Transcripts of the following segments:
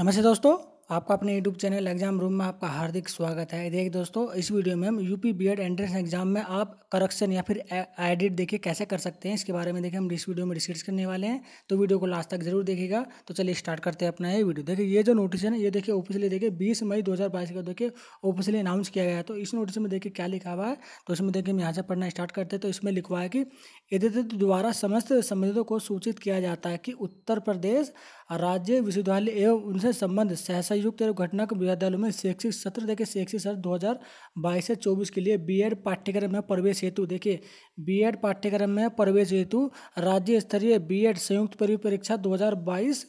नमस्ते दोस्तों आपका अपने यूट्यूब चैनल एग्जाम रूम में आपका हार्दिक स्वागत है देखिए दोस्तों इस वीडियो में हम यूपी एड एंट्रेंस एग्जाम में आप करेक्शन या फिर एडिट देखिए कैसे कर सकते हैं इसके बारे में देखिए हम इस वीडियो में डिस्कस करने वाले हैं तो वीडियो को लास्ट तक जरूर देखेगा तो चलिए स्टार्ट करते हैं अपना ये वीडियो देखिए ये जो नोटिस है ना ये देखिए ऑफिसली देखिए बीस मई दो का देखिए ऑफिसली अनाउंस किया गया है तो इस नोटिस में देखिए क्या लिखा हुआ है तो इसमें देखिए हम यहाँ से पढ़ना स्टार्ट करते हैं तो इसमें लिखवा है कि यदि द्वारा समस्त संबंधितों को सूचित किया जाता है कि उत्तर प्रदेश राज्य विश्वविद्यालय एवं उनसे संबंध सहसह युक्त एवं घटनाक विद्यालयों में शैक्षिक सत्र देखिए शैक्षिक सत्र 2022 से 24 के लिए बीएड पाठ्यक्रम में प्रवेश हेतु देखिए बीएड पाठ्यक्रम में प्रवेश हेतु राज्य स्तरीय बीएड संयुक्त हजार 2022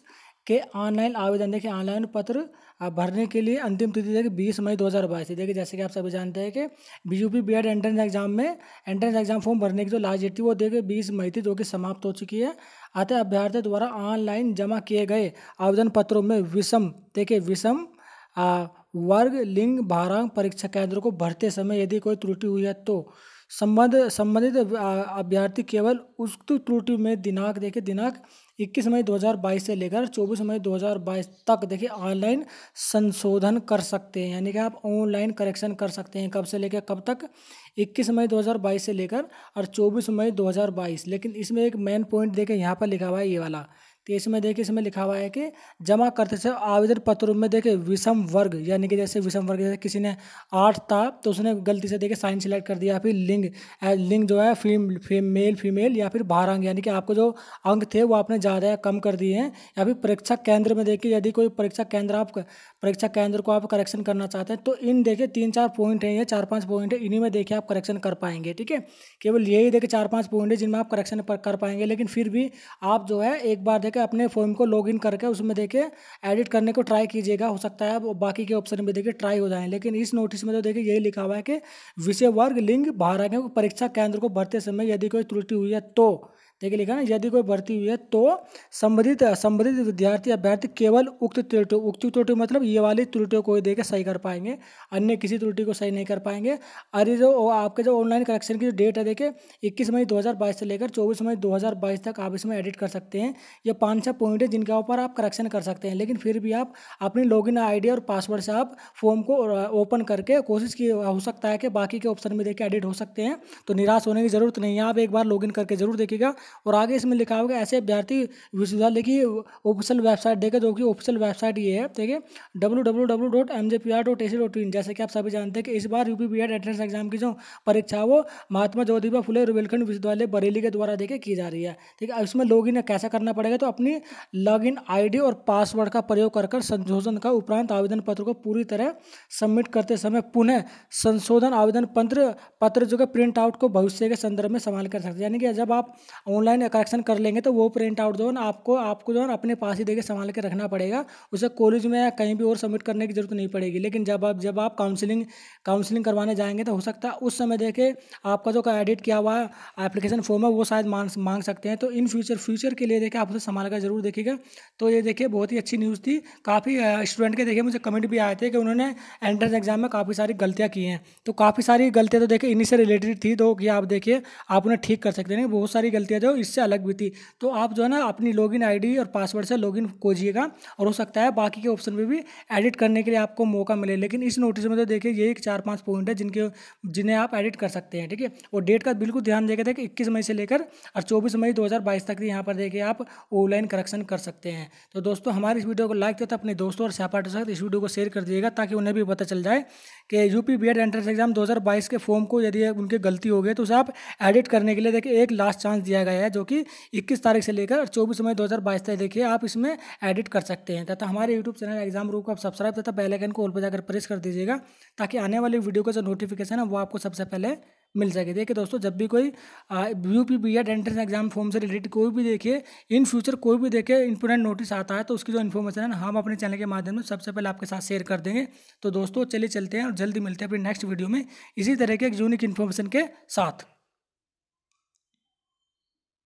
के ऑनलाइन आवेदन देखिए ऑनलाइन पत्र भरने के लिए अंतिम तिथि देखिए बीस मई दो हज़ार बाईस देखिए जैसे कि आप सभी जानते हैं कि B U P B Ed entrance exam में एंट्रेंस एग्जाम फॉर्म भरने की जो लास्ट डेट थी वो देखिए बीस मई थी जो कि समाप्त हो चुकी है अतः अभ्यर्थियों द्वारा ऑनलाइन जमा किए गए आवेदन पत्रों में विषम देखिए विषम वर्ग लिंग भारांग परीक्षा केंद्र को भरते समय यदि कोई त्रुटि हुई है तो संबंध संबंधित अभ्यर्थी केवल उस त्रुटि में दिनांक देखिए दिनांक 21 मई 2022 से लेकर 24 मई 2022 तक देखिए ऑनलाइन संशोधन कर सकते हैं यानी कि आप ऑनलाइन करेक्शन कर सकते हैं कब से लेकर कब तक 21 मई 2022 से लेकर और 24 मई 2022 लेकिन इसमें एक मेन पॉइंट देखें यहाँ पर लिखा हुआ है ये वाला तो इसमें देखिए इसमें लिखा हुआ है कि जमा करते समय आवेदन पत्र में देखिए विषम वर्ग यानी कि जैसे विषम वर्ग जैसे किसी ने आर्ट था तो उसने गलती से देखे साइन सिलेक्ट कर दिया फिर लिंग लिंग जो है फीम, फीम मेल फीमेल या फिर अंग यानी कि आपको जो अंक थे वो आपने ज़्यादा या कम कर दिए हैं या फिर परीक्षा केंद्र में देखिए यदि कोई परीक्षा केंद्र आप परीक्षा केंद्र को आप करेक्शन करना चाहते हैं तो इन देखिए तीन चार पॉइंट हैं ये चार पाँच पॉइंट है इन्हीं में देखिए आप करेक्शन कर पाएंगे ठीक है केवल यही देखिए चार पाँच पॉइंट है जिनमें आप करेक्शन कर पाएंगे लेकिन फिर भी आप जो है एक बार देखिए करके अपने फॉर्म को लॉग इन करके उसमें देखे एडिट करने को ट्राई कीजिएगा हो सकता है बाकी के ऑप्शन में देखिए ट्राई हो जाए लेकिन इस नोटिस में तो देखिए यही लिखा हुआ है कि विषय वर्ग लिंग भारत परीक्षा केंद्र को भरते समय यदि कोई त्रुटि हुई है तो देखिए लिखा ना यदि कोई भर्ती हुई है तो संबंधित संबंधित विद्यार्थी अभ्यर्थी केवल उक्त त्रुटि उक्त त्रुटि मतलब ये वाली त्रुटियों को ही देकर सही कर पाएंगे अन्य किसी त्रुटि को सही नहीं कर पाएंगे अरे जो आपके जो ऑनलाइन करेक्शन की जो डेट है देखिए इक्कीस मई 2022 से लेकर चौबीस मई 2022 तक आप इसमें एडिट कर सकते हैं ये पाँच छः पॉइंट है जिनके ऊपर आप करेक्शन कर सकते हैं लेकिन फिर भी आप अपनी लॉग इन और पासवर्ड से आप फॉर्म को ओपन करके कोशिश की हो सकता है कि बाकी के ऑप्शन में देखे एडिट हो सकते हैं तो निराश होने की ज़रूरत नहीं है आप एक बार लॉग करके जरूर देखिएगा और आगे इसमें लिखा होगा ऐसे अभ्यर्थी विश्वविद्यालय की ऑफिशियल वेबसाइट देखें जो तो कि ऑफिशियल वेबसाइट ये है ठीक है W W W dot M J P R dot A C dot in जैसे कि आप सभी जानते हैं कि इस बार U P B Ed entrance exam की जो परीक्षा वो महात्मा ज्योतिबा फुले रुबेलखंड विश्वविद्यालय बरेली के द्वारा देखे की जा रही है ठीक है इसमें लॉग इन कैसा करना पड़ेगा तो अपनी लॉग इन आई और पासवर्ड का प्रयोग कर कर संशोधन का उपरांत आवेदन पत्र को पूरी तरह सबमिट करते समय पुनः संशोधन आवेदन पत्र पत्र जो है प्रिंट आउट को भविष्य के संदर्भ में संभाल कर सकते हैं यानी कि जब आप ऑनलाइन करेक्शन कर लेंगे तो वो प्रिंट आउट जो है आपको आपको जो है अपने पास ही देकर संभाल के रखना पड़ेगा उसे कॉलेज में या कहीं भी और सबमिट करने की जरूरत नहीं पड़ेगी लेकिन जब आप जब आप काउंसिलिंग काउंसिलिंग करवाने जाएंगे तो हो सकता है उस समय देखे आपका जो एडिट किया हुआ एप्लीकेशन फॉर्म है वो शायद मांग मांग सकते हैं तो इन फ्यूचर फ्यूचर के लिए देखिए आप उसे संभाल कर जरूर देखिएगा तो ये देखिए बहुत ही अच्छी न्यूज़ थी काफ़ी स्टूडेंट के देखिए मुझे कमेंट भी आए थे कि उन्होंने एंट्रेंस एग्जाम में काफ़ी सारी गलतियाँ की हैं तो काफ़ी सारी गलतियाँ तो देखिए इन्हीं से रिलेटेड थी तो ये आप देखिए आप उन्हें ठीक कर सकते हैं बहुत सारी गलतियाँ जो हो इससे अलग भी थी तो आप जो है ना अपनी लॉगिन आईडी और पासवर्ड से लॉगिन खोजिएगा और हो सकता है बाकी के ऑप्शन पर भी एडिट करने के लिए आपको मौका मिले लेकिन इस नोटिस में तो देखिए ये एक चार पाँच पॉइंट है जिनके जिन्हें आप एडिट कर सकते हैं ठीक है और डेट का बिल्कुल ध्यान देखे थे कि इक्कीस मई से लेकर और चौबीस मई दो तक यहाँ पर देखिए आप ऑनलाइन करेक्शन कर सकते हैं तो दोस्तों हमारे इस वीडियो को लाइक देता अपने दोस्तों और सहपाठियों के साथ इस वीडियो को शेयर कर दिएगा ताकि उन्हें भी पता चल जाए कि UP B Ed entrance exam 2022 के फॉर्म को यदि उनकी गलती हो गई तो उसे आप एडिट करने के लिए देखिए एक लास्ट चांस दिया गया है जो कि 21 तारीख से लेकर 24 मई 2022 तक देखिए आप इसमें एडिट कर सकते हैं तथा हमारे यूट्यूब चैनल एग्जाम रूप को आप सब्सक्राइब तथा बेल आइकन को ऑल पर जाकर प्रेस कर दीजिएगा ताकि आने वाली वीडियो का जो नोटिफिकेशन है वो आपको सबसे पहले मिल सके देखिए दोस्तों जब भी कोई U P B Ed entrance exam form से रिलेटेड कोई भी देखिए इन फ्यूचर कोई भी देखे इंपोर्टेंट नोटिस आता है तो उसकी जो इन्फॉर्मेशन है हम अपने चैनल के माध्यम से सबसे पहले आपके साथ शेयर कर देंगे तो दोस्तों चलिए चलते हैं और जल्दी मिलते हैं अपने नेक्स्ट वीडियो में इसी तरह के एक यूनिक इन्फॉर्मेशन के साथ